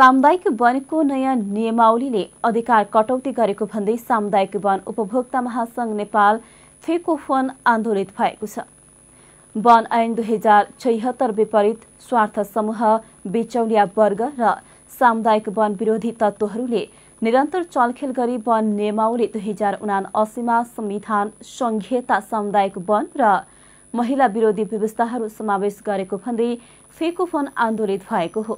सामुदायिक वनको नयाँ नियमावलीले अधिकार कटौती गरेको भन्दै सामुदायिक वन उपभोक्ता महासङ्घ नेपाल फेको फेकोफन आन्दोलित भएको छ वन ऐन दुई हजार छैहत्तर विपरीत स्वार्थ समूह बिचौलिया वर्ग र सामुदायिक वन विरोधी तत्त्वहरूले निरन्तर चलखेल गरी वन नियमावली दुई हजार उना असीमा संविधान सङ्घीयता सामुदायिक वन र महिला विरोधी व्यवस्थाहरू समावेश गरेको भन्दै फेको फेकोफन आन्दोलित भएको हो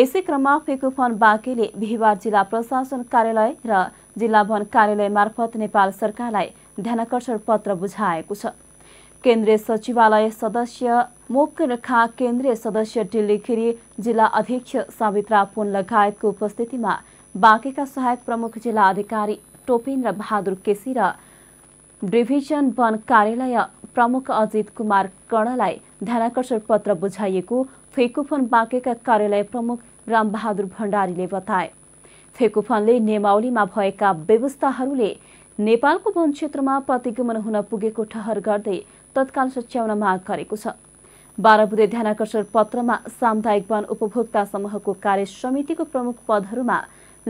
यसै क्रममा फोन बाँकेले बिहिबार जिल्ला प्रशासन कार्यालय र जिल्ला भवन कार्यालय मार्फत नेपाल सरकारलाई ध्यानकर्षण पत्र बुझाएको छ केन्द्रीय सचिवालय सदस्य मोक्न खा केन्द्रीय सदस्य डिल्लीखिरी जिल्ला अध्यक्ष सावित्रा पुन लगायतको उपस्थितिमा बाँकेका सहायक प्रमुख जिल्ला अधिकारी र बहादुर केसी र डिभिजन वन कार्यालय प्रमुख अजित कुमार कर्णलाई ध्यानाकर्षण पत्र बुझाइएको फेकुफन बाँकेका कार्यालय प्रमुख रामबहादुर भण्डारीले बताए फेकुफनले नेमावलीमा भएका व्यवस्थाहरूले नेपालको वन क्षेत्रमा प्रतिगमन हुन पुगेको ठहर गर्दै तत्काल सच्याउन माग गरेको छ बाह्र बुधे ध्यानाकर्षण पत्रमा सामुदायिक वन उपभोक्ता समूहको कार्य समितिको प्रमुख पदहरूमा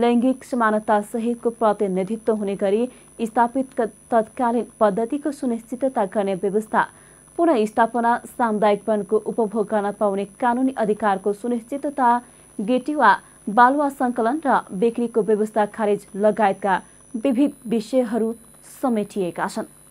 लैङ्गिक सहितको प्रतिनिधित्व हुने गरी स्थापित तत्कालीन पद्धतिको सुनिश्चितता गर्ने व्यवस्था पुनः स्थापना सामुदायिक वनको उपभोग गर्न पाउने कानुनी अधिकारको सुनिश्चितता गेटी वा बालुवा सङ्कलन र बिक्रीको व्यवस्था खारेज लगायतका विविध विषयहरू समेटिएका छन्